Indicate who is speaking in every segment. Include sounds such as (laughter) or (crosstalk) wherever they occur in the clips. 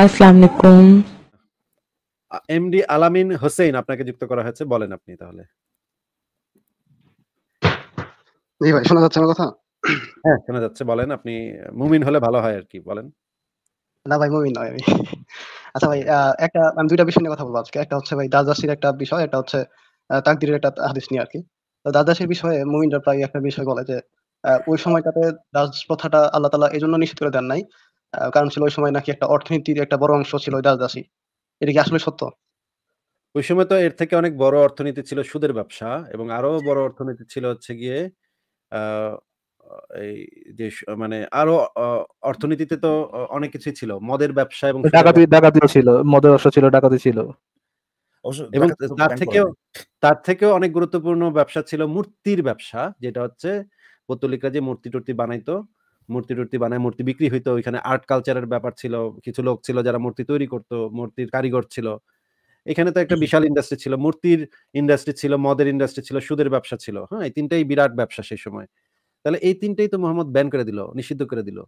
Speaker 1: আসসালামু
Speaker 2: এমডি আলামিন হোসেন আপনাকে যুক্ত করা হয়েছে বলেন আপনি তাহলে
Speaker 1: জি ভাই শোনা যাচ্ছে আমার কথা
Speaker 2: হ্যাঁ শোনা যাচ্ছে বলেন আপনি মুমিন হলে ভালো হয় আর কি বলেন
Speaker 1: না ভাই মুমিন নয় আমি আচ্ছা ভাই একটা আমি দুইটা বিষয় নিয়ে কথা বলবো আজকে একটা হচ্ছে ভাই দাজাসির একটা বিষয় একটা হচ্ছে তাকদিরের একটা হাদিস নিয়ে আর কি দাদাসের বিষয়ে মুমিনরা প্রায় একটা বিষয় বলে যে ওই সময়টাতে দাস প্রথাটা আল্লাহ তালা এই জন্য নিষেধ করে দেন নাই কারণ ছিল ওই সময় নাকি একটা অর্থনীতির একটা বড় অংশ ছিল ওই দাসদাসী এটা কি আসলে সত্য ওই সময় তো এর থেকে অনেক বড়
Speaker 2: অর্থনীতি ছিল সুদের ব্যবসা এবং আরো বড় অর্থনীতি ছিল হচ্ছে গিয়ে এই যে মানে আরো অর্থনীতিতে তো অনেক কিছু ছিল মদের ব্যবসা এবং ডাকাতি
Speaker 3: ডাকাতিও ছিল মদের ব্যবসা ছিল ডাকাতি ছিল
Speaker 2: এবং তার থেকেও তার থেকেও অনেক গুরুত্বপূর্ণ ব্যবসা ছিল মূর্তির ব্যবসা যেটা হচ্ছে পত্তলিকরা যে মূর্তি টুর্তি বানাইতো মূর্তি টুর্তি বানায় মূর্তি বিক্রি হইতো ওইখানে আর্ট কালচারের ব্যাপার ছিল কিছু লোক ছিল যারা মূর্তি তৈরি করতো মূর্তির কারিগর ছিল এখানে তো একটা বিশাল ইন্ডাস্ট্রি ছিল মূর্তির ইন্ডাস্ট্রি ছিল মদের ইন্ডাস্ট্রি ছিল সুদের ব্যবসা ছিল হ্যাঁ এই তিনটাই বিরাট ব্যবসা সেই সময় তাহলে এই তিনটাই তো মোহাম্মদ ব্যান করে দিল নিষিদ্ধ করে দিল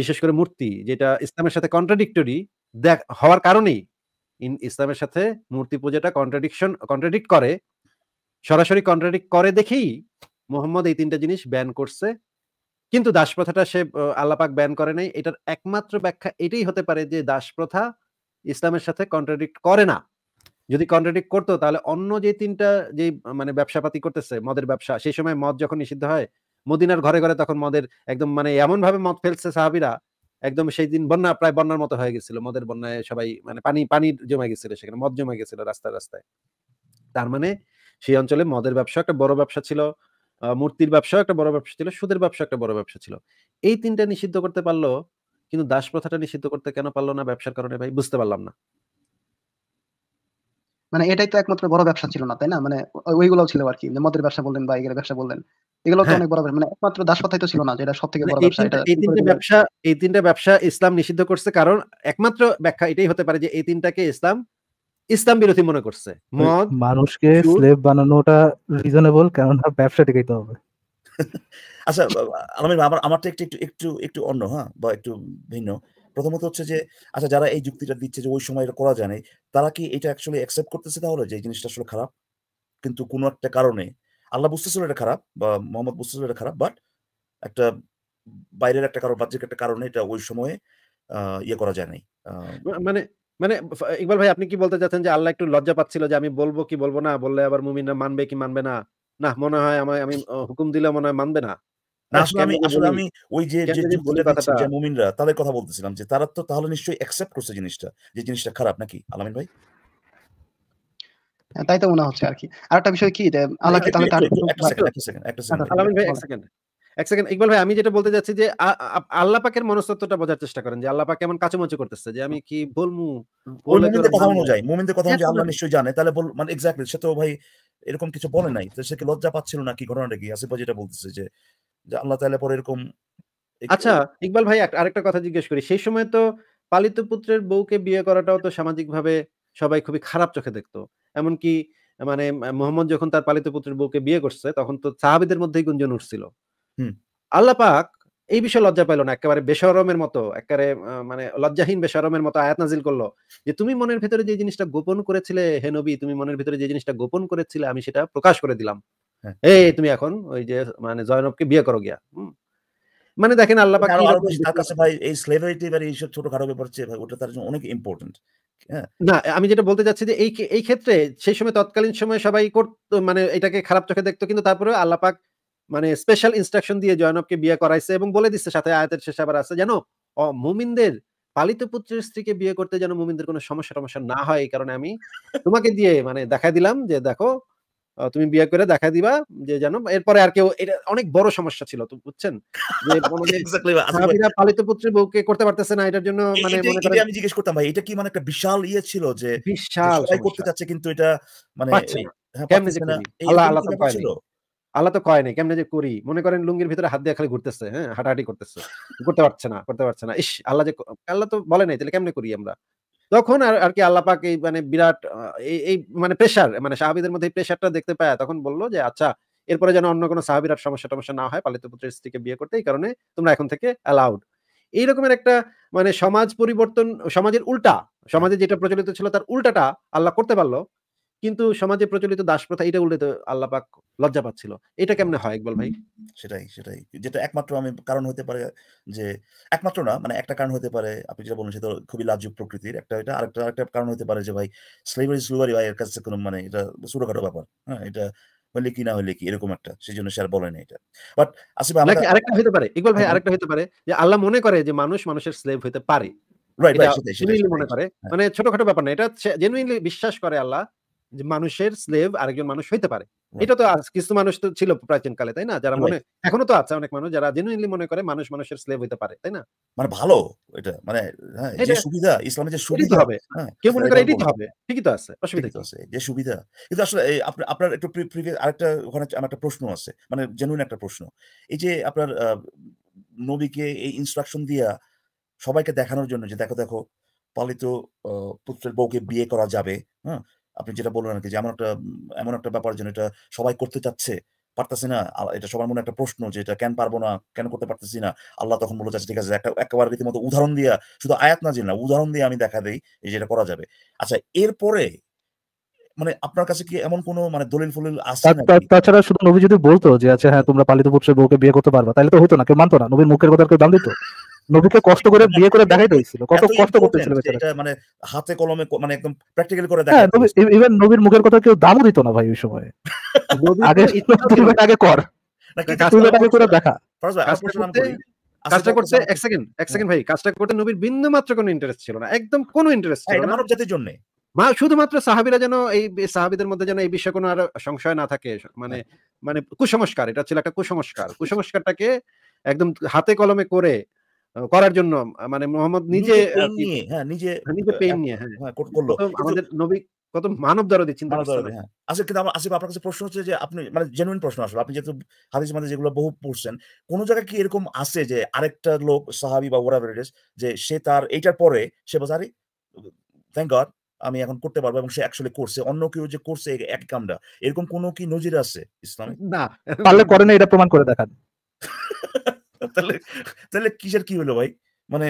Speaker 2: বিশেষ করে মূর্তি যেটা ইসলামের সাথে কন্ট্রাডিক্টরি দেখ হওয়ার কারণেই ইন ইসলামের সাথে মূর্তি পূজাটা কন্ট্রাডিকশন কন্ট্রাডিক্ট করে সরাসরি কন্ট্রাডিক্ট করে দেখেই মোহাম্মদ এই তিনটা জিনিস ব্যান করছে কিন্তু দাসপ্রথাটা সে আল্লাপাক ব্যান করে নাই এটার একমাত্র ব্যাখ্যা এটাই হতে পারে যে দাসপ্রথা ইসলামের সাথে কন্ট্রাডিক্ট করে না যদি কন্ট্রাডিক্ট করতো তাহলে অন্য যে তিনটা যে মানে ব্যবসাপাতি করতেছে মদের ব্যবসা সেই সময় মদ যখন নিষিদ্ধ হয় মদিনার ঘরে ঘরে তখন মদের একদম মানে এমন ভাবে মদ ফেলছে সাহাবিরা একদম সেই দিন বন্যা প্রায় বন্যার মতো হয়ে গেছিল মদের বন্যায় সবাই মানে পানি পানি জমে গেছিল সেখানে মদ জমে গেছিল রাস্তায় রাস্তায় তার মানে সেই অঞ্চলে মদের ব্যবসা একটা বড় ব্যবসা ছিল মূর্তির ব্যবসাও একটা বড় ব্যবসা ছিল সুদের ব্যবসা একটা বড় ব্যবসা ছিল এই তিনটা নিষিদ্ধ করতে পারলো কিন্তু দাস প্রথাটা নিষিদ্ধ করতে কেন পারলো না ব্যবসার কারণে ভাই বুঝতে পারলাম না
Speaker 1: মানে এটাই তো একমাত্র বড় ব্যবসা ছিল না তাই না মানে ওইগুলোও ছিল আর কি মদের ব্যবসা বললেন বা এগুলো ব্যবসা বললেন এগুলো তো হ্যাঁ। অনেক বড় মানে একমাত্র দাস প্রথাই তো ছিল না যেটা সব থেকে বড় ব্যবসা এটা এই তিনটা ব্যবসা
Speaker 2: এই তিনটা ব্যবসা ইসলাম নিষিদ্ধ করছে কারণ একমাত্র ব্যাখ্যা এটাই হতে পারে যে এই তিনটাকে ইসলাম ইসলাম বিরোধী মনে করছে মদ
Speaker 3: মানুষকে স্লেভ বানানোটা রিজনেবল কারণ ব্যবসা টিকাইতে হবে
Speaker 4: (laughs) আচ্ছা আমার একটু একটু একটু অন্য হ্যাঁ বা একটু ভিন্ন প্রথমত হচ্ছে যে আচ্ছা যারা এই যুক্তিটা দিচ্ছে যে ওই সময় এটা করা জানে তারা কি এটা অ্যাকচুয়ালি অ্যাকসেপ্ট করতেছে তাহলে যে এই জিনিসটা আসলে খারাপ কিন্তু কোনো একটা কারণে আল্লাহ বুঝতেছিল এটা খারাপ বা মোহাম্মদ বুঝতেছিল এটা খারাপ বাট একটা বাইরের একটা কারণ বাহ্যিক একটা কারণে এটা ওই সময়ে ইয়ে করা যায় নাই
Speaker 2: মানে মানে ইকবাল ভাই আপনি কি বলতে চাচ্ছেন যে আল্লাহ একটু লজ্জা পাচ্ছিল যে আমি বলবো কি বলবো না বললে আবার মুমিনরা মানবে কি মানবে না না মনে হয় আমার আমি হুকুম দিলে মনে হয় মানবে না
Speaker 4: আমি ওই যে বলে যে মুমিনরা তাদের কথা বলতেছিলাম যে তারা তো তাহলে নিশ্চয়ই অ্যাকসেপ্ট করছে জিনিসটা যে জিনিসটা খারাপ নাকি আলামিন ভাই
Speaker 1: হ্যাঁ, তাই তো মনে হচ্ছে আর কি আর একটা বিষয় কি আল্লাহ কি তাহলে তার একটা সেকেন্ড একটা সেকেন্ড আচ্ছা, আলামিন ভাই এক
Speaker 4: সেকেন্ড এক সেকেন্ড
Speaker 2: ইকবাল ভাই আমি যেটা বলতে যাচ্ছি যে আল্লাহ পাকের মনস্তত্বটা বোঝার চেষ্টা করেন যে আল্লাহ পাক কেমন কাচুমাচু করতেছে যে
Speaker 4: আমি কি বলমু মুমিনদের কথা অনুযায়ী মুমিনদের কথা যে হ্যাঁ, আল্লাহ নিশ্চয়ই জানে তাহলে বল মানে এক্স্যাক্টলি সে তো ভাই এরকম কিছু বলে নাই তো সে কি লজ্জা পাচ্ছিল না কি ঘটনাটা কি আসিফ যেটা বলতেছে যে যে আল্লাহ তাহলে পরে এরকম আচ্ছা ইকবাল ভাই আরেকটা কথা জিজ্ঞেস করি সেই সময় তো পালিত
Speaker 2: পুত্রের বউকে বিয়ে করাটাও তো সামাজিকভাবে সবাই খুবই খারাপ চোখে দেখতো এমনকি মানে মোহাম্মদ যখন তার পালিত পুত্রের বউকে বিয়ে করছে তখন তো সাহাবিদের মধ্যেই গুঞ্জন উঠছিল আল্লাহ পাক এই বিষয়ে লজ্জা পাইলো না একেবারে বেসরমের মতো একেবারে মানে লজ্জাহীন বেসরমের মতো আয়াত নাজিল করলো যে তুমি মনের ভিতরে যে জিনিসটা গোপন করেছিলে হে নবী তুমি মনের ভিতরে যে জিনিসটা গোপন করেছিলে আমি সেটা প্রকাশ করে দিলাম হ্যাঁ। এই তুমি এখন ওই যে মানে জয়নবকে বিয়ে করো গিয়া মানে দেখেন আল্লাহ
Speaker 4: এই স্লেভারিটি বা ছোটখাটো ব্যাপার ওটা তার জন্য অনেক ইম্পর্টেন্ট
Speaker 2: হ্যাঁ। না আমি যেটা বলতে চাচ্ছি যে এই এই ক্ষেত্রে সেই সময় তৎকালীন সময় সবাই করতো মানে এটাকে খারাপ চোখে দেখতো কিন্তু তারপরে আল্লাহ পাক মানে স্পেশাল ইনস্ট্রাকশন দিয়ে জয়নবকে বিয়ে করাইছে এবং বলে দিচ্ছে সাথে আয়াতের শেষ আবার আছে যেন মুমিনদের পালিত পুত্রের স্ত্রীকে বিয়ে করতে যেন মুমিনদের কোনো সমস্যা টমস্যা না হয় এই কারণে আমি তোমাকে দিয়ে মানে দেখা দিলাম যে দেখো তুমি বিয়ে করে দেখা দিবা যে জানো এরপরে আর কেউ এটা অনেক বড় সমস্যা ছিল বুঝছেন (laughs) আচ্ছা,
Speaker 4: পালিত পুত্রের বউকে করতে পারতেছে না এটার জন্য মানে আমি জিজ্ঞেস করতাম ভাই এটা কি মানে একটা বিশাল ইয়ে ছিল যে বিশাল করতে চাচ্ছে কিন্তু এটা
Speaker 1: মানে হ্যাঁ, আল্লাহ
Speaker 2: আল্লাহ তো কয় নাই কেমনে যে করি মনে করেন লুঙ্গির ভিতরে হাত দিয়ে খালি ঘুরতেছে হ্যাঁ হাঁটাহাটি করতেছে করতে পারছে না করতে পারছে না ইস আল্লাহ যে আল্লাহ তো বলে নাই তাহলে কেমনে করি আমরা তখন আর আর কি আল্লাহ পাক এই মানে বিরাট এই মানে প্রেশার মানে সাহাবিদের মধ্যে এই প্রেশারটা দেখতে পায় তখন বললো যে আচ্ছা এরপরে যেন অন্য কোনো সাহাবিরাট সমস্যা টমস্যা না হয় পালিত পুত্রের স্ত্রীকে বিয়ে করতে এই কারণে তোমরা এখন থেকে অ্যালাউড এই রকমের একটা মানে সমাজ পরিবর্তন সমাজের উল্টা সমাজে যেটা প্রচলিত ছিল তার উল্টাটা আল্লাহ করতে পারলো কিন্তু সমাজে প্রচলিত
Speaker 4: প্রথা এটা উল্লেখ আল্লাহ পাক লজ্জা পাচ্ছিল এটা হ্যাঁ। কেমনে হয় একবার ভাই সেটাই সেটাই যেটা একমাত্র আমি কারণ হতে পারে যে একমাত্র না মানে একটা কারণ হতে পারে আপনি যেটা বললেন সেটা খুবই লাজুক প্রকৃতির একটা এটা আরেকটা আরেকটা কারণ হতে পারে যে ভাই স্লেভারি স্লুভারি ভাই এর কাছে কোনো মানে এটা ছোটখাটো ব্যাপার হ্যাঁ এটা হলে কি না হলে কি এরকম একটা সেই জন্য বলে না এটা বাট আসিফ আরেকটা হতে পারে ইকবাল ভাই হ্যাঁ। আরেকটা হতে পারে যে আল্লাহ মনে করে যে মানুষ মানুষের স্লেভ হতে পারে
Speaker 2: মনে করে হ্যাঁ। মানে ছোটখাটো ব্যাপার না এটা জেনুইনলি বিশ্বাস করে আল্লাহ মানুষের স্লেভ আরেকজন মানুষ হইতে পারে এটা তো কিছু মানুষ তো ছিল প্রাচীন কালে তাই না যারা মনে এখনো তো আছে অনেক মানুষ যারা জেনুইনলি মনে করে মানুষ মানুষের স্লেভ হইতে পারে তাই না মানে ভালো
Speaker 4: এটা মানে হ্যাঁ, যে সুবিধা ইসলামে যে সুবিধা হবে হ্যাঁ, কেউ মনে করে এটাই হবে ঠিকই তো আছে অসুবিধা কি আছে যে সুবিধা কিন্তু আসলে আপনার আপনার একটু প্রিভিয়াস আরেকটা ওখানে আমার একটা প্রশ্ন আছে মানে জেনুইন একটা প্রশ্ন এই যে আপনার নবীকে এই ইনস্ট্রাকশন দিয়া সবাইকে দেখানোর জন্য যে দেখো দেখো পালিত পুত্রের বউকে বিয়ে করা যাবে হ্যাঁ আপনি যেটা বললেন আর কি যে এমন একটা এমন একটা ব্যাপার যেন এটা সবাই করতে চাচ্ছে পারতেছি না এটা সবার মনে একটা প্রশ্ন যে এটা কেন পারবো না কেন করতে পারতেছি না আল্লাহ তখন বলে চাচ্ছে ঠিক আছে একটা একেবারে রীতিমতো উদাহরণ দিয়া শুধু আয়াত না না উদাহরণ দিয়ে আমি দেখা দিই এই যেটা করা যাবে আচ্ছা এরপরে মানে আপনার কাছে কি এমন কোনো মানে দলিল ফলিল আছে
Speaker 3: তাছাড়া শুধু নবী যদি বলতো যে আচ্ছা হ্যাঁ তোমরা পালিত পুত্রের বউকে বিয়ে করতে পারবা তাহলে তো হতো না কেউ মানতো না নবীর মুখের কথা কেউ দাম দিত নবীকে কষ্ট করে বিয়ে করে দেখাইতে হয়েছিল কত কষ্ট করতেছিল বেচারা এটা
Speaker 4: মানে হাতে কলমে মানে একদম প্র্যাকটিক্যাল করে হ্যাঁ, দেখা
Speaker 3: ইভেন নবীর মুখের কথা কেউ দামও দিত না ভাই ওই সময়
Speaker 4: আগে আগে কর নাকি করে দেখা
Speaker 2: কাজটা করতে আচ্ছা, এক সেকেন্ড এক সেকেন্ড ভাই কাজটা করতে নবীর বিন্দু মাত্র কোনো ইন্টারেস্ট ছিল না একদম কোনো ইন্টারেস্ট হ্যাঁ, ছিল না মানব জাতির জন্য মা শুধুমাত্র সাহাবিরা যেন এই সাহাবিদের মধ্যে যেন এই বিষয়ে কোনো আর সংশয় না থাকে মানে হ্যাঁ। মানে কুসংস্কার এটা ছিল একটা কুসংস্কার কুসংস্কারটাকে একদম হাতে কলমে করে করার জন্য মানে মোহাম্মদ নিজে
Speaker 4: হ্যাঁ নিজে পেন হ্যাঁ, নিয়ে হ্যাঁ, হ্যাঁ আমাদের নবী কত মানব দরদি চিন্তা হ্যাঁ আচ্ছা, কিন্তু আসিফ আচ্ছা, আপনার কাছে প্রশ্ন হচ্ছে যে আপনি মানে জেনুইন প্রশ্ন আসলে আপনি যেহেতু হাদিস মানে যেগুলো বহু পড়ছেন কোন জায়গায় কি এরকম আছে যে আরেকটা লোক সাহাবি বা ওরা যে সে তার এইটার পরে সে বাজারে থ্যাংক গড আমি এখন করতে পারবো এবং সে অ্যাকচুয়ালি করছে অন্য কেউ যে করছে এক কামটা এরকম কোনো কি নজির আছে ইসলামে না পারলে করেন
Speaker 3: এটা প্রমাণ করে দেখান
Speaker 4: (laughs) তাহলে তাহলে কিসের কি হলো ভাই মানে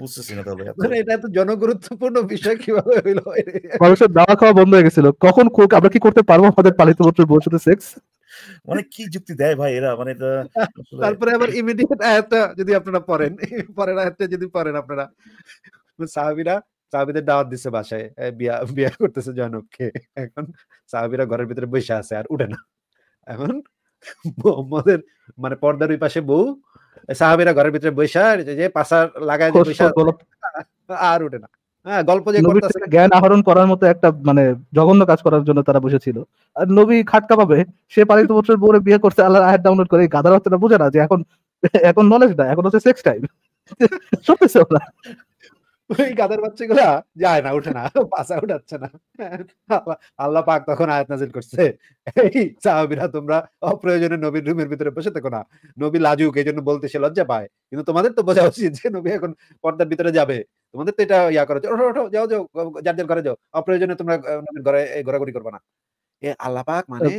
Speaker 4: বুঝতেছি না তাহলে মানে এটা তো জনগুরুত্বপূর্ণ বিষয় কিভাবে হইলো
Speaker 3: মানুষের দাওয়া খাওয়া বন্ধ হয়ে গেছিল কখন আমরা কি করতে পারবো আমাদের পালিত পুত্রের সেক্স
Speaker 4: মানে কি যুক্তি দেয় ভাই এরা মানে তারপরে আবার ইমিডিয়েট আয়াতটা যদি আপনারা পড়েন পরের আয়াতটা যদি পড়েন আপনারা
Speaker 2: সাহাবিরা সাহাবিদের দাওয়াত দিছে বাসায় বিয়া বিয়া করতেছে জনককে এখন সাহাবিরা ঘরের ভিতরে বসে আছে আর উঠে না এখন মোহাম্মদের মানে পর্দার ওই পাশে বউ সাহাবিরা ঘরের ভিতরে বৈশা যে পাশা লাগায় বৈশা আর উঠে না হ্যাঁ গল্প যে জ্ঞান
Speaker 3: আহরণ করার মতো একটা মানে জঘন্য কাজ করার জন্য তারা বসেছিল আর নবী খাটকা পাবে সে পালিত বছর বউরে বিয়ে করছে আল্লাহ আয়াত ডাউনলোড করে গাদার হচ্ছে না বুঝে না যে এখন এখন নলেজ না এখন হচ্ছে সেক্স টাইম সত্যি ওই
Speaker 2: গাদার বাচ্চাগুলা যায় না না পাশা উঠাচ্ছে না আল্লাহ পাক তখন আয়াত নাজিল করছে এই সাহাবিরা তোমরা অপ্রয়োজনে নবীর রুমের ভিতরে বসে থাকো না নবী লাজুক এই জন্য বলতে সে লজ্জা পায় কিন্তু তোমাদের তো বোঝা উচিত যে নবী এখন পর্দার ভিতরে যাবে তোমাদের তো এটা ইয়া করা যাও যাও যার যার ঘরে যাও অপ্রয়োজনে তোমরা ঘরে ঘোরাঘুরি করবো না মানে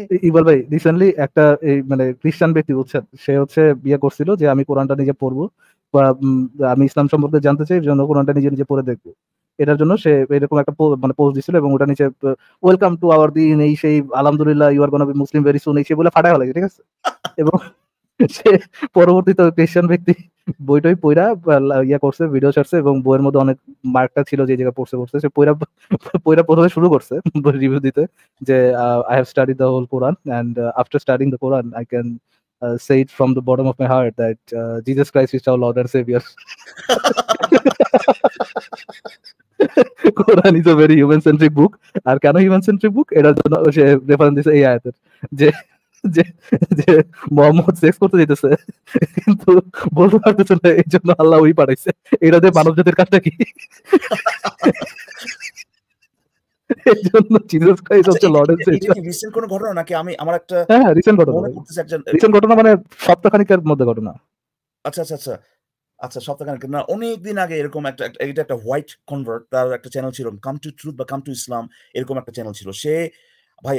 Speaker 3: মানে খ্রিস্টান ব্যক্তি হচ্ছে বিয়ে করছিল যে আমি কোরআনটা নিজে পড়বো বা আমি ইসলাম সম্পর্কে জানতে কোরআনটা নিজে নিজে দেখবো এটার জন্য সে এরকম একটা মানে দিছিল এবং নিচে ওয়েলকাম টু আওয়ার দিন এই সেই আলহামদুলিল্লাহ you R Muslim very soon এই সে বলে ফাটা হয়ে ঠিক আছে এবং সে পরবর্তীতে খ্রিস্টান ব্যক্তি বইটাই পইরা ইয়া করছে ভিডিও ছাড়ছে এবং বইয়ের মধ্যে অনেক মার্কটা ছিল যে জায়গা পড়ছে পড়ছে সে পইরা পইরা প্রথমে শুরু করছে রিভিউ দিতে যে I have study the whole Quran and after studying the Quran I can say it it from bottom of my heart that that Christ uh, Jesus Christ lord our saviour Quran is a very human centric book আর কেন human centric বুক এটার জন্য সে reference দিছে এই আয়াতের যে যে যে মোহাম্মদ সেক্স করতে যেতেছে কিন্তু বলতে পারতেছে না এই জন্য আল্লাহ ওই পাঠাইছে এটা যে মানব জাতির কাজটা কি আচ্ছা, ঘটনা হ্যাঁ, হ্যাঁ, মানে মধ্যে ঘটনা
Speaker 4: আচ্ছা আচ্ছা আচ্ছা আচ্ছা না অনেকদিন আগে এরকম একটা একটা হোয়াইট কনভার্ট তার একটা চ্যানেল ছিল কাম টু ট্রুথ বা কাম টু ইসলাম এরকম একটা চ্যানেল ছিল সে ভাই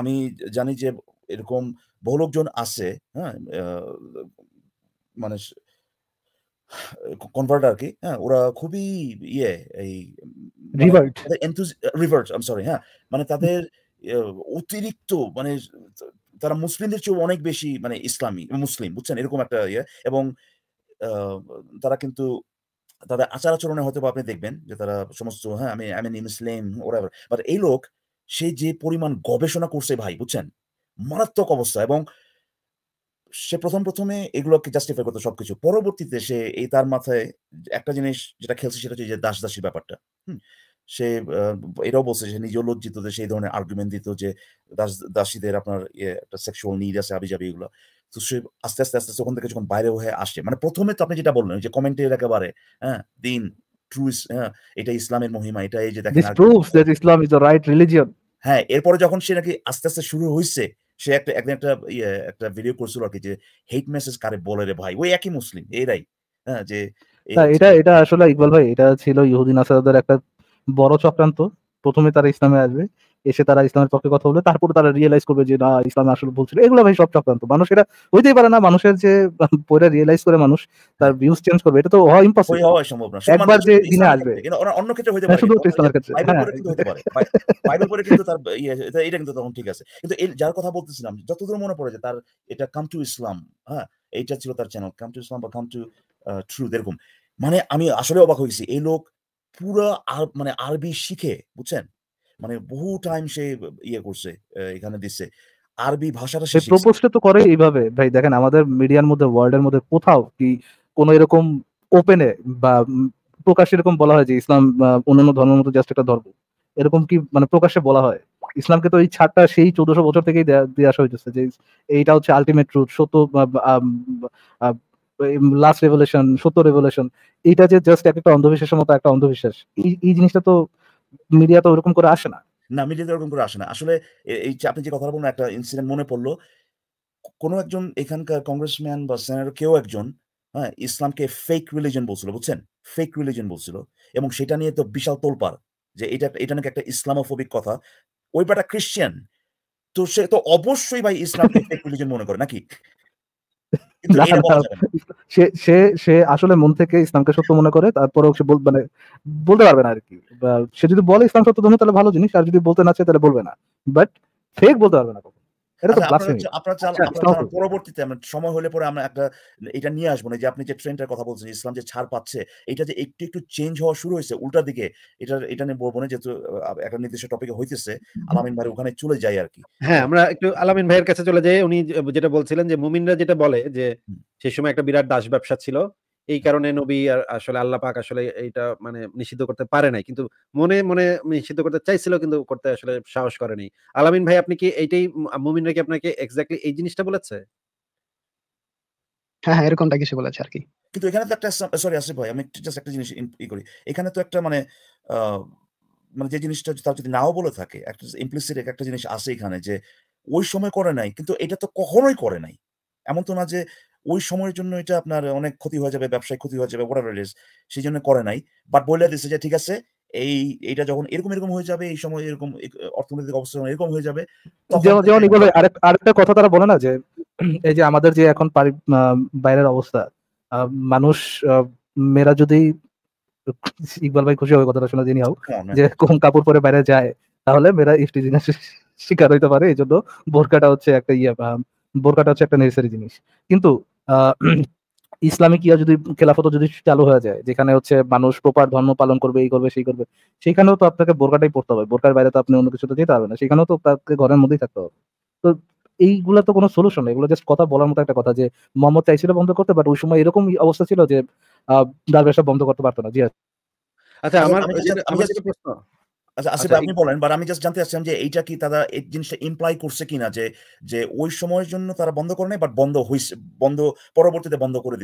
Speaker 4: আমি জানি যে এরকম বহু লোকজন আছে হ্যাঁ মানে কনভার্ট আর কি হ্যাঁ ওরা খুবই ইয়ে এই রিভার্ট আম সরি হ্যাঁ মানে তাদের ইয়ে, অতিরিক্ত মানে তারা মুসলিমদের চেয়ে অনেক বেশি মানে ইসলামী মুসলিম বুঝছেন এরকম একটা ইয়ে এবং তারা কিন্তু তাদের আচার আচরণে হয়তো আপনি দেখবেন যে তারা সমস্ত হ্যাঁ আমি আমি মুসলিম ওরা বাট এই লোক সে যে পরিমাণ গবেষণা করছে ভাই বুঝছেন মারাত্মক অবস্থা এবং সে প্রথম প্রথমে এগুলোকে জাস্টিফাই করতো সবকিছু পরবর্তীতে সে এই তার মাথায় একটা জিনিস যেটা খেলছে সেটা হচ্ছে যে দাস দাসীর ব্যাপারটা সে এটাও বলছে যে নিজেও লজ্জিত যে সেই ধরনের আর্গুমেন্ট দিত যে দাস দাসীদের আপনার ইয়ে একটা সেক্সুয়াল নিড আছে আবি যাবি এগুলো তো সে আস্তে আস্তে আস্তে ওখান থেকে যখন বাইরে হয়ে আসে মানে প্রথমে তো আপনি যেটা বললেন যে কমেন্টের একেবারে হ্যাঁ দিন ট্রু হ্যাঁ এটা ইসলামের মহিমা এটা এই যে দেখেন
Speaker 3: Islam is the right religion
Speaker 4: হ্যাঁ এরপরে যখন সে নাকি আস্তে আস্তে শুরু হয়েছে সে একটা একদিন একটা ইয়ে একটা ভিডিও করছিল আর কি যে হেট মেসেজ কারে বলে রে ভাই ওই একই মুসলিম এরাই হ্যাঁ যে এটা এটা
Speaker 3: আসলে ইকবাল ভাই এটা ছিল ইহুদি নাসারাদের একটা বড় চক্রান্ত প্রথমে তারা ইসলামে আসবে এসে তারা ইসলামের পক্ষে কথা বলবে তারপরে তারা রিয়েলাইজ করবে যে না ইসলাম আসলে ভুল এগুলো ভাই সব চক্রান্ত মানুষ এটা হইতেই পারে না মানুষের যে পরে রিয়েলাইজ করে মানুষ তার ভিউজ চেঞ্জ করবে এটা তো হওয়া ইম্পসিবল হওয়া
Speaker 4: সম্ভব না একবার যে দিনে আসবে অন্য ক্ষেত্রে হইতে পারে হ্যাঁ, শুধু ইসলামের ক্ষেত্রে বাইবেল পরে হ্যাঁ। কিন্তু তার ইয়ে, এটা কিন্তু তখন ঠিক আছে কিন্তু যার কথা বলতেছিলাম যতদূর মনে পড়ে যে তার এটা কাম টু ইসলাম হ্যাঁ এইটা ছিল তার চ্যানেল কাম টু ইসলাম বা কাম টু ট্রুথ এরকম মানে আমি আসলে অবাক হয়েছি এই লোক পুরো মানে আরবি শিখে বুঝছেন মানে বহু টাইম সে ইয়ে করছে এখানে দিচ্ছে আরবি ভাষাটা সে প্রপোজটা তো করে
Speaker 3: এইভাবে ভাই দেখেন আমাদের মিডিয়ার মধ্যে ওয়ার্ল্ড এর মধ্যে কোথাও কি কোন এরকম ওপেনে বা প্রকাশ এরকম বলা হয় যে ইসলাম অন্যান্য ধর্মের মতো জাস্ট একটা ধর্ম এরকম কি মানে প্রকাশ্যে বলা হয় ইসলামকে তো এই ছাড়টা সেই চোদ্দশো বছর থেকেই দিয়ে আসা হয়েছে যে এইটা হচ্ছে আলটিমেট রুট সত্য লাস্ট রেভলিউশন সত্য রেভলিউশন এইটা যে জাস্ট একটা অন্ধবিশ্বাসের মতো একটা অন্ধবিশ্বাস এই জিনিসটা তো মিডিয়া তো ওরকম করে আসে না
Speaker 4: না মিডিয়া ওরকম করে আসে না আসলে এই যে আপনি যে কথা বলবেন একটা ইনসিডেন্ট মনে পড়লো কোনো একজন এখানকার কংগ্রেসম্যান বা সেনেটর কেউ একজন হ্যাঁ ইসলামকে ফেক রিলিজন বলছিল বুঝছেন ফেক রিলিজন বলছিল এবং সেটা নিয়ে তো বিশাল তোলপার যে এটা এটা নাকি একটা ইসলামোফোবিক কথা ওই বেটা খ্রিস্টিয়ান তো সে তো অবশ্যই ভাই ইসলামকে ফেক রিলিজন মনে করে নাকি
Speaker 3: সে সে সে আসলে মন থেকে ইসলামকে সত্য মনে করে তারপরেও সে মানে বলতে পারবে না আর কি সে যদি বলে ইসলাম সত্য ধর্ম তাহলে ভালো জিনিস আর যদি বলতে না চায় তাহলে বলবে না বাট ফেক বলতে পারবে না
Speaker 4: আচ্ছা, আচ্ছা, পরবর্তীতে আমরা সময় হলে পরে আমরা একটা এটা নিয়ে আসবো না যে আপনি যে ট্রেন্ডটার কথা বলছেন ইসলাম যে ছাড় পাচ্ছে এটা যে একটু একটু চেঞ্জ হওয়া শুরু হয়েছে উল্টা দিকে এটা এটা নিয়ে বলবো না যেহেতু একটা নির্দিষ্ট টপিকে হইতেছে আলামিন ভাই ওখানে চলে যাই আর কি হ্যাঁ আমরা একটু আলামিন ভাইয়ের কাছে চলে যাই উনি যেটা বলছিলেন যে মুমিনরা যেটা বলে যে
Speaker 2: সেই সময় একটা বিরাট দাস ব্যবসা ছিল এই কারণে নবী আর আসলে আল্লাহ পাক আসলে এটা মানে নিষিদ্ধ করতে পারে নাই কিন্তু মনে মনে নিষিদ্ধ করতে চাইছিল কিন্তু করতে আসলে সাহস করেনি আলামিন ভাই
Speaker 4: আপনি কি এইটাই মুমিন রাকি আপনাকে এক্স্যাক্টলি এই জিনিসটা বলেছে
Speaker 1: হ্যাঁ হ্যাঁ এরকমটা কিছু বলেছে আর কি
Speaker 4: কিন্তু এখানে তো একটা সরি আসিফ ভাই আমি একটা জিনিস ই করি এখানে তো একটা মানে মানে যে জিনিসটা তার যদি নাও বলে থাকে একটা ইমপ্লিসিট একটা জিনিস আছে এখানে যে ওই সময় করে নাই কিন্তু এটা তো কখনোই করে নাই এমন তো না যে ওই সময়ের জন্য এটা আপনার অনেক ক্ষতি হয়ে যাবে ব্যবসায় ক্ষতি হয়ে যাবে ওয়াটার ইজ সেই জন্য করে নাই বাট বলে দিচ্ছে যে ঠিক আছে এই এটা যখন এরকম এরকম হয়ে যাবে এই সময় এরকম অর্থনৈতিক অবস্থা এরকম হয়ে যাবে যেমন
Speaker 3: হ্যাঁ। আরেকটা কথা তারা বলে না যে (clears throat) এই যে আমাদের যে এখন বাইরের অবস্থা মানুষ মেয়েরা যদি (clears throat) ইকবাল ভাই খুশি হবে কথাটা শোনা যিনি হোক হ্যাঁ, যে কোন কাপড় পরে বাইরে যায় তাহলে মেয়েরা জিনিস শিকার হইতে পারে এই জন্য বোরকাটা হচ্ছে একটা ইয়ে বোরকাটা হচ্ছে একটা নেসারি জিনিস কিন্তু (clears throat) ইসলামিক ইয়া যদি খেলাফত যদি চালু হয়ে যায় যেখানে হচ্ছে মানুষ প্রপার ধর্ম পালন করবে এই করবে সেই করবে সেখানেও তো আপনাকে বোরকাটাই পড়তে হবে বোরকার বাইরে তো আপনি অন্য কিছুতে যেতে পারবেন না সেখানেও তো আপনাকে ঘরের মধ্যেই থাকতে হবে তো এইগুলা তো কোনো সলিউশন এগুলো জাস্ট কথা বলার মতো একটা কথা যে মোহাম্মদ চাইছিল বন্ধ করতে বাট ওই সময় এরকম অবস্থা ছিল যে আহ দারবেশা বন্ধ করতে পারতো না জি আচ্ছা,
Speaker 4: আচ্ছা আমার আচ্ছা, আচ্ছা, আমার প্রশ্ন আচ্ছা, আচ্ছা আসিফ আপনি বলেন বাট আমি জাস্ট জানতে চাচ্ছিলাম যে এইটা কি তারা এই জিনিসটা ইমপ্লাই করছে কিনা যে যে ওই সময়ের জন্য তারা বন্ধ করে নাই বাট বন্ধ বন্ধ পরবর্তীতে বন্ধ করে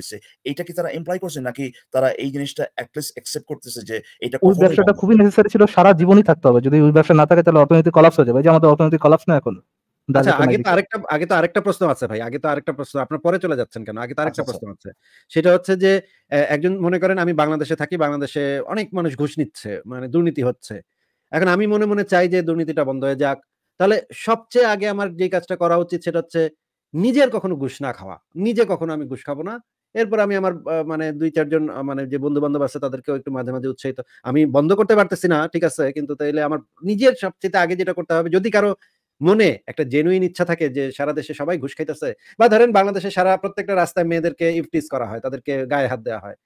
Speaker 4: এইটা কি তারা ইমপ্লাই করছে নাকি তারা এই জিনিসটা অ্যাটলিস্ট অ্যাকসেপ্ট করতেছে যে এটা ওই ব্যবসাটা
Speaker 3: খুবই নেসেসারি ছিল সারা জীবনই থাকতে হবে যদি ওই ব্যবসা না থাকে তাহলে অর্থনীতি কলাপস হয়ে যাবে যে আমাদের অর্থনীতি কলাপস না এখন আচ্ছা, আগে তো আরেকটা
Speaker 2: আগে তো আরেকটা প্রশ্ন আছে ভাই আগে তো আরেকটা প্রশ্ন আপনার পরে চলে যাচ্ছেন কেন আগে তো আরেকটা আচ্ছা, প্রশ্ন আছে সেটা হচ্ছে যে একজন মনে করেন আমি বাংলাদেশে থাকি বাংলাদেশে অনেক মানুষ ঘুষ নিচ্ছে মানে দুর্নীতি হচ্ছে এখন আমি মনে মনে চাই যে দুর্নীতিটা বন্ধ হয়ে যাক তাহলে সবচেয়ে আগে আমার যে কাজটা করা উচিত সেটা হচ্ছে নিজের কখনো ঘুষ না খাওয়া নিজে কখনো আমি ঘুষ খাবো না এরপর আমি আমার মানে দুই চারজন মানে যে বন্ধু বান্ধব আছে তাদেরকেও একটু মাঝে মাঝে উৎসাহিত আমি বন্ধ করতে পারতেছি না ঠিক আছে কিন্তু তাইলে আমার নিজের সবচেয়ে আগে যেটা করতে হবে যদি কারো মনে একটা জেনুইন ইচ্ছা থাকে যে সারা দেশে সবাই ঘুষ খাইতেছে বা ধরেন বাংলাদেশে সারা প্রত্যেকটা রাস্তায় মেয়েদেরকে ইফটিস করা হয় তাদেরকে গায়ে হাত দেওয়া হয়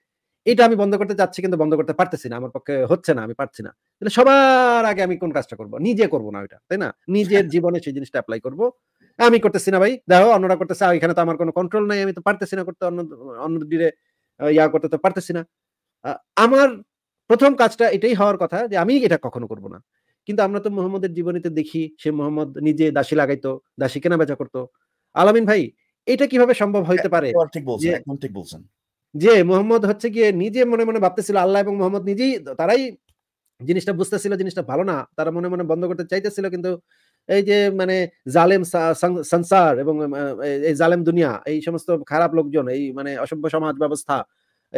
Speaker 2: এটা আমি বন্ধ করতে চাচ্ছি কিন্তু বন্ধ করতে পারতেছি না আমার পক্ষে হচ্ছে না আমি পারছি না তাহলে সবার আগে আমি কোন কাজটা করব নিজে করব না ওইটা তাই না নিজের (laughs) জীবনে সেই জিনিসটা অ্যাপ্লাই করব আমি করতেছি না ভাই দেখো অন্যরা করতেছে এখানে তো আমার কোনো কন্ট্রোল নাই আমি তো পারতেছি না করতে অন্য অন্য দিকে ইয়া করতে তো পারতেছি না আমার প্রথম কাজটা এটাই হওয়ার কথা যে আমি এটা কখনো করব না কিন্তু আমরা তো মোহাম্মদের জীবনীতে দেখি সে মোহাম্মদ নিজে দাসী লাগাইতো দাসী কেনা বেচা করতো আলামিন ভাই এটা কিভাবে সম্ভব হইতে পারে ঠিক বলছেন ঠিক বলছেন যে মোহাম্মদ হচ্ছে গিয়ে নিজে মনে মনে ভাবতেছিল আল্লাহ এবং মোহাম্মদ নিজেই তারাই জিনিসটা বুঝতেছিল জিনিসটা ভালো না তারা মনে মনে বন্ধ করতে চাইতেছিল কিন্তু এই যে মানে জালেম সংসার এবং এই জালেম দুনিয়া এই সমস্ত খারাপ লোকজন এই মানে অসভ্য সমাজ ব্যবস্থা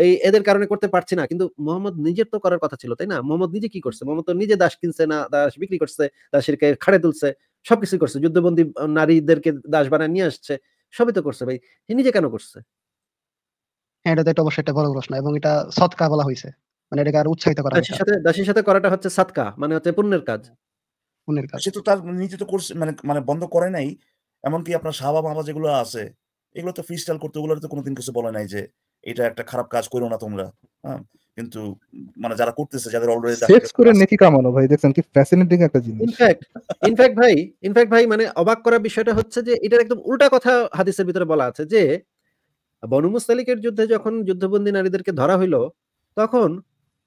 Speaker 2: এই এদের কারণে করতে পারছি না কিন্তু মোহাম্মদ নিজের তো করার কথা ছিল তাই না মোহাম্মদ নিজে কি করছে মোহাম্মদ তো নিজে দাস কিনছে না দাস বিক্রি করছে দাসেরকে খাড়ে তুলছে সবকিছু করছে যুদ্ধবন্দী নারীদেরকে দাস বানায় নিয়ে আসছে সবই তো করছে ভাই নিজে কেন করছে
Speaker 1: হ্যাঁ এটা একটা অবশ্যই একটা বড় প্রশ্ন এবং এটা সৎকা বলা হয়েছে মানে এটাকে উৎসাহিত করা দাসের সাথে
Speaker 4: দাসের সাথে করাটা হচ্ছে মানে হচ্ছে পুণ্যের কাজ পুণ্যের কাজ সে তো তার নিজে তো করছে মানে মানে বন্ধ করে নাই এমনকি আপনার সাহাবা মামা যেগুলো আছে এগুলো তো করতে তো কোনোদিন কিছু বলে নাই যে এটা একটা খারাপ কাজ করো না তোমরা হ্যাঁ, কিন্তু মানে যারা করতেছে যাদের অলরেডি সেক্স
Speaker 3: করে নেকি কামানো ভাই দেখছেন কি ফ্যাসিনেটিং একটা জিনিস
Speaker 2: ইনফ্যাক্ট
Speaker 4: ইনফ্যাক্ট ভাই ইনফ্যাক্ট ভাই
Speaker 2: মানে অবাক করার বিষয়টা হচ্ছে যে এটার একদম উল্টা কথা হাদিসের ভিতরে বলা আছে যে বনু মুস্তালিকের যুদ্ধে যখন যুদ্ধবন্দী নারীদেরকে ধরা হইল তখন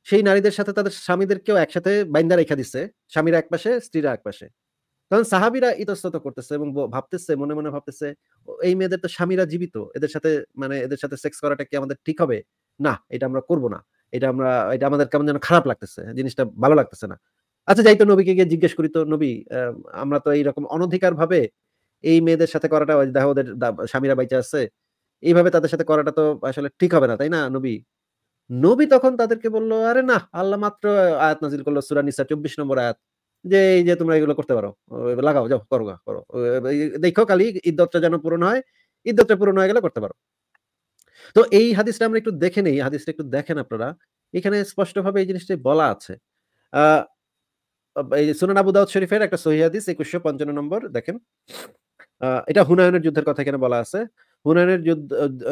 Speaker 2: সেই নারীদের সাথে তাদের স্বামীদেরকেও একসাথে বাইন্দা রেখা দিচ্ছে স্বামীরা এক পাশে স্ত্রীরা এক পাশে তখন সাহাবিরা ইতস্তত করতেছে এবং ভাবতেছে মনে মনে ভাবতেছে এই মেয়েদের তো স্বামীরা জীবিত এদের সাথে মানে এদের সাথে সেক্স করাটা কি আমাদের ঠিক হবে না এটা আমরা করব না এটা আমরা এটা আমাদের কেমন যেন খারাপ লাগতেছে জিনিসটা ভালো লাগতেছে না আচ্ছা যাই তো নবীকে গিয়ে জিজ্ঞেস করি তো নবী আমরা তো এইরকম অনধিকার ভাবে এই মেয়েদের সাথে করাটা দেখা ওদের স্বামীরা বাইচা আছে এইভাবে তাদের সাথে করাটা তো আসলে ঠিক হবে না তাই না নবী নবী তখন তাদেরকে বলল আরে না আল্লাহ মাত্র আয়াত নাজিল করলো সুরা নিসা চব্বিশ নম্বর আয়াত যে এই যে তোমরা এগুলো করতে পারো লাগাও যাও করো করো দেখো খালি ইদ্যতটা যেন পূরণ হয় ইদ্যতটা পূরণ হয়ে গেলে করতে পারো তো এই হাদিসটা আমরা একটু দেখে নেই হাদিসটা একটু দেখেন আপনারা এখানে স্পষ্টভাবে এই জিনিসটা বলা আছে এই সুনান আবু দাউদ শরীফের একটা সহি হাদিস একুশশো পঞ্চান্ন নম্বর দেখেন এটা হুনায়নের যুদ্ধের কথা এখানে বলা আছে হুনানের যুদ্ধ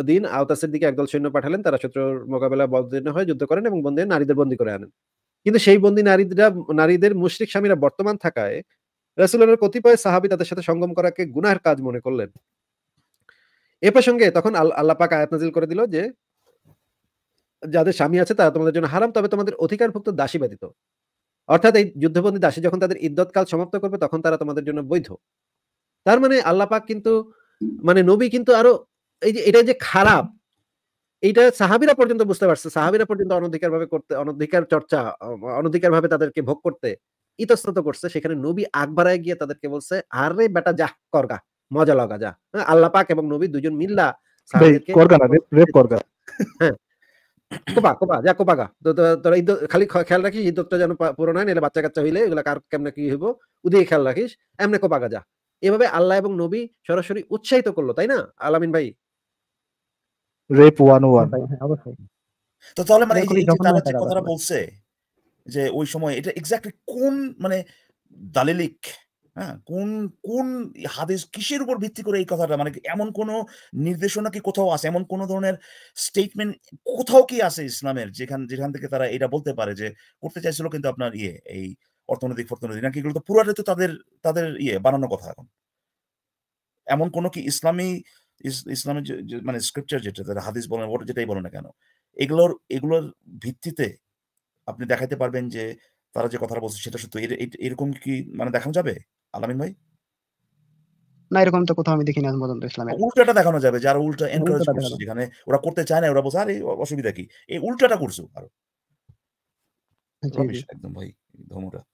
Speaker 2: দিন আওতাসের দিকে একদল সৈন্য পাঠালেন তারা শত্রুর মোকাবেলা বন্দীর্ণ হয়ে যুদ্ধ করেন এবং বন্দী নারীদের বন্দী করে আনেন কিন্তু সেই বন্দী নারীরা নারীদের মুশরিক স্বামীরা বর্তমান থাকায় রাসুলের কতিপয় সাহাবি তাদের সাথে সঙ্গম করাকে গুনার কাজ মনে করলেন এ প্রসঙ্গে তখন আল্লাহ পাক আয়াত নাজিল করে দিল যে যাদের স্বামী আছে তারা তোমাদের জন্য হারাম তবে তোমাদের অধিকারভুক্ত দাসী ব্যতীত অর্থাৎ এই যুদ্ধবন্দী দাসী যখন তাদের ইদ্যৎকাল সমাপ্ত করবে তখন তারা তোমাদের জন্য বৈধ তার মানে আল্লাপাক পাক কিন্তু মানে নবী কিন্তু আরো এই যে এটা যে খারাপ এইটা সাহাবিরা পর্যন্ত বুঝতে পারছে সাহাবিরা পর্যন্ত অনধিকার ভাবে করতে অনধিকার চর্চা অনধিকার ভাবে তাদেরকে ভোগ করতে ইতস্তত করছে সেখানে নবী আগ গিয়ে তাদেরকে বলছে আরে বেটা যা করগা মজা লগা যা হ্যাঁ, আল্লাহ পাক এবং নবী দুজন মিল্লা হ্যাঁ কোপা কোপা যা কোপা তোরা খালি খেয়াল রাখিস ঈদটা যেন পুরো নয় নিলে বাচ্চা কাচ্চা হইলে এগুলা কার কেমনে কি হইব উদিয়ে খেয়াল রাখিস এমনি কোপা যা এভাবে আল্লাহ এবং নবী সরাসরি উৎসাহিত করলো তাই না আলামিন ভাই রেপ ওয়ান ওয়ান হ্যাঁ, হ্যাঁ,
Speaker 4: তো তাহলে মানে কথাটা বলছে যে ওই সময় এটা এক্স্যাক্টলি কোন মানে দালিলিক হ্যাঁ কোন কোন হাদিস কিসের উপর ভিত্তি করে এই কথাটা মানে এমন কোন নির্দেশনা কি কোথাও আছে এমন কোন ধরনের স্টেটমেন্ট কোথাও কি আছে ইসলামের যেখান যেখান থেকে তারা এটা বলতে পারে যে করতে চাইছিল কিন্তু আপনার ইয়ে এই অর্থনৈতিক ফর্তনৈতিক নাকি এগুলো তো পুরাটাই তো তাদের তাদের ইয়ে বানানো কথা এখন এমন কোনো কি ইসলামী ইসলামের মানে স্ক্রিপচার যেটা তাদের হাদিস বলেন ওটা যেটাই বলো না কেন এগুলোর এগুলোর ভিত্তিতে আপনি দেখাতে পারবেন যে তারা যে কথাটা বলছে সেটা সত্যি এরকম কি মানে দেখানো যাবে আলামিন ভাই
Speaker 1: না এরকম তো কোথাও আমি দেখি আজ উল্টাটা দেখানো যাবে যারা উল্টা এনকারেজ করছে
Speaker 4: যেখানে ওরা করতে চায় না ওরা বলছে আরে অসুবিধা কি এই উল্টাটা করছো আরো একদম ভাই ধমুটা